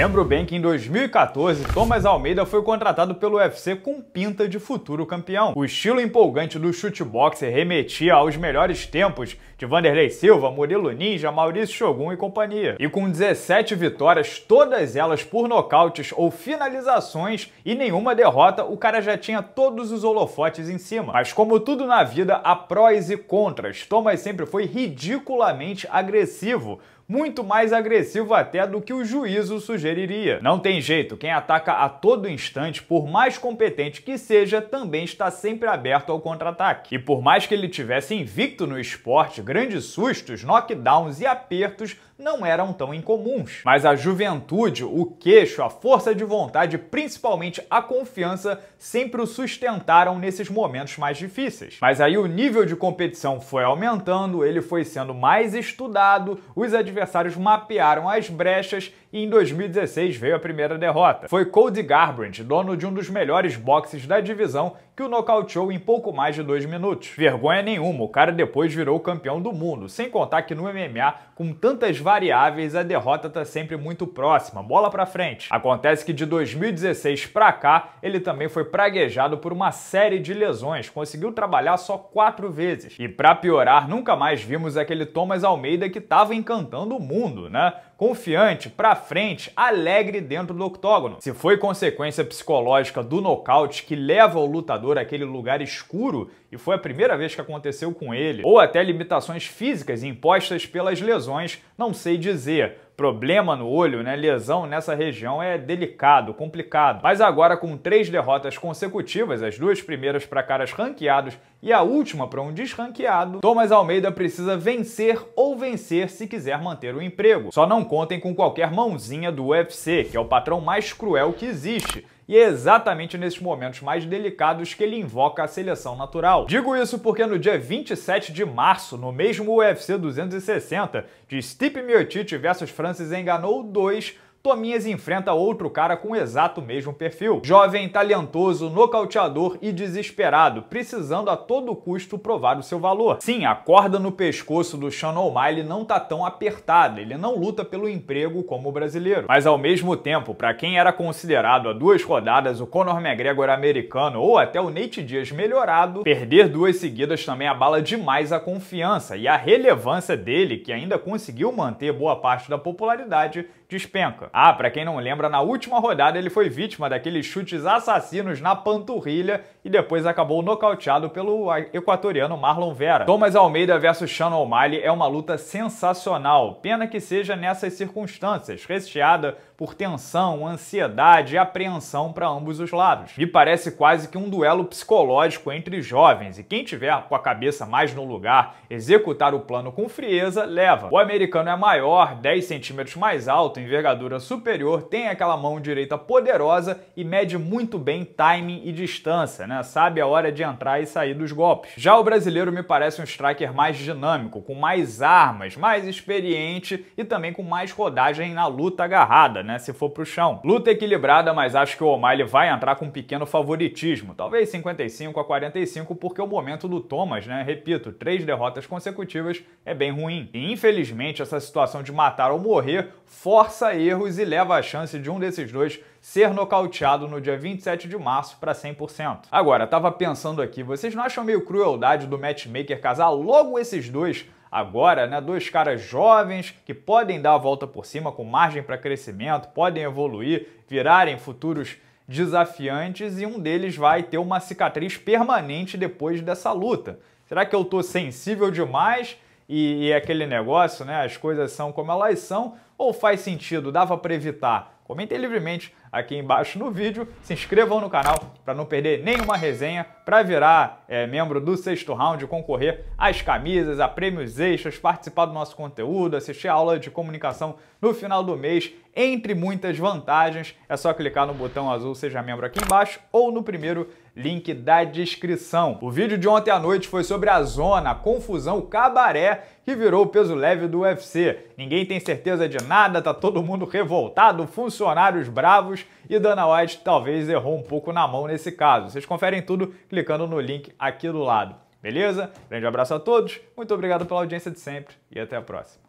Lembro bem que em 2014, Thomas Almeida foi contratado pelo UFC com pinta de futuro campeão. O estilo empolgante do chute boxer remetia aos melhores tempos de Vanderlei Silva, Murilo Ninja, Maurício Shogun e companhia. E com 17 vitórias, todas elas por nocautes ou finalizações e nenhuma derrota, o cara já tinha todos os holofotes em cima. Mas como tudo na vida, há prós e contras. Thomas sempre foi ridiculamente agressivo, muito mais agressivo até do que o juízo sugeriria. Não tem jeito, quem ataca a todo instante, por mais competente que seja, também está sempre aberto ao contra-ataque. E por mais que ele tivesse invicto no esporte, grandes sustos, knockdowns e apertos não eram tão incomuns. Mas a juventude, o queixo, a força de vontade e principalmente a confiança sempre o sustentaram nesses momentos mais difíceis. Mas aí o nível de competição foi aumentando, ele foi sendo mais estudado, os adversários mapearam as brechas e em 2016 veio a primeira derrota. Foi Cody Garbrandt, dono de um dos melhores boxes da divisão, que o nocauteou em pouco mais de dois minutos. Vergonha nenhuma, o cara depois virou campeão do mundo, sem contar que no MMA, com tantas variáveis, a derrota está sempre muito próxima, bola para frente. Acontece que de 2016 para cá, ele também foi praguejado por uma série de lesões, conseguiu trabalhar só quatro vezes. E para piorar, nunca mais vimos aquele Thomas Almeida que estava encantando o mundo, né? Confiante, pra frente, alegre dentro do octógono. Se foi consequência psicológica do nocaute que leva o lutador àquele lugar escuro, e foi a primeira vez que aconteceu com ele, ou até limitações físicas impostas pelas lesões, não sei dizer. Problema no olho, né? Lesão nessa região é delicado, complicado. Mas agora, com três derrotas consecutivas, as duas primeiras para caras ranqueados e a última para um desranqueado, Thomas Almeida precisa vencer ou vencer se quiser manter o emprego. Só não contem com qualquer mãozinha do UFC, que é o patrão mais cruel que existe e é exatamente nesses momentos mais delicados que ele invoca a seleção natural. Digo isso porque no dia 27 de março, no mesmo UFC 260, de Stipe Miocic versus Francis Enganou 2, Tominhas enfrenta outro cara com o exato mesmo perfil. Jovem, talentoso, nocauteador e desesperado, precisando a todo custo provar o seu valor. Sim, a corda no pescoço do Sean O'Malley não tá tão apertada, ele não luta pelo emprego como o brasileiro. Mas ao mesmo tempo, para quem era considerado há duas rodadas o Conor McGregor americano ou até o Nate Diaz melhorado, perder duas seguidas também abala demais a confiança e a relevância dele, que ainda conseguiu manter boa parte da popularidade, despenca. Ah, para quem não lembra, na última rodada ele foi vítima daqueles chutes assassinos na panturrilha e depois acabou nocauteado pelo equatoriano Marlon Vera. Thomas Almeida versus Sean O'Malley é uma luta sensacional, pena que seja nessas circunstâncias, recheada por tensão, ansiedade e apreensão para ambos os lados. E parece quase que um duelo psicológico entre jovens, e quem tiver com a cabeça mais no lugar, executar o plano com frieza, leva. O americano é maior, 10 centímetros mais alto, envergadura superior, tem aquela mão direita poderosa e mede muito bem timing e distância, né? Sabe a hora de entrar e sair dos golpes. Já o brasileiro me parece um striker mais dinâmico, com mais armas, mais experiente e também com mais rodagem na luta agarrada, né? né, se for pro chão. Luta equilibrada, mas acho que o O'Malley vai entrar com um pequeno favoritismo, talvez 55 a 45, porque o momento do Thomas, né, repito, três derrotas consecutivas é bem ruim. E infelizmente essa situação de matar ou morrer força erros e leva a chance de um desses dois ser nocauteado no dia 27 de março para 100%. Agora, tava pensando aqui, vocês não acham meio crueldade do matchmaker casar logo esses dois agora, né, dois caras jovens que podem dar a volta por cima com margem para crescimento, podem evoluir, virarem futuros desafiantes e um deles vai ter uma cicatriz permanente depois dessa luta. Será que eu tô sensível demais e, e é aquele negócio, né, as coisas são como elas são ou faz sentido, dava para evitar? Comentem livremente aqui embaixo no vídeo, se inscrevam no canal para não perder nenhuma resenha, para virar é, membro do sexto round, concorrer às camisas, a prêmios extras, participar do nosso conteúdo, assistir a aula de comunicação no final do mês, entre muitas vantagens. É só clicar no botão azul Seja Membro aqui embaixo ou no primeiro link da descrição. O vídeo de ontem à noite foi sobre a zona, a confusão, o cabaré que virou o peso leve do UFC. Ninguém tem certeza de nada, tá todo mundo revoltado, funcionando funcionários bravos e Dana White talvez errou um pouco na mão nesse caso. Vocês conferem tudo clicando no link aqui do lado. Beleza? Grande abraço a todos, muito obrigado pela audiência de sempre e até a próxima.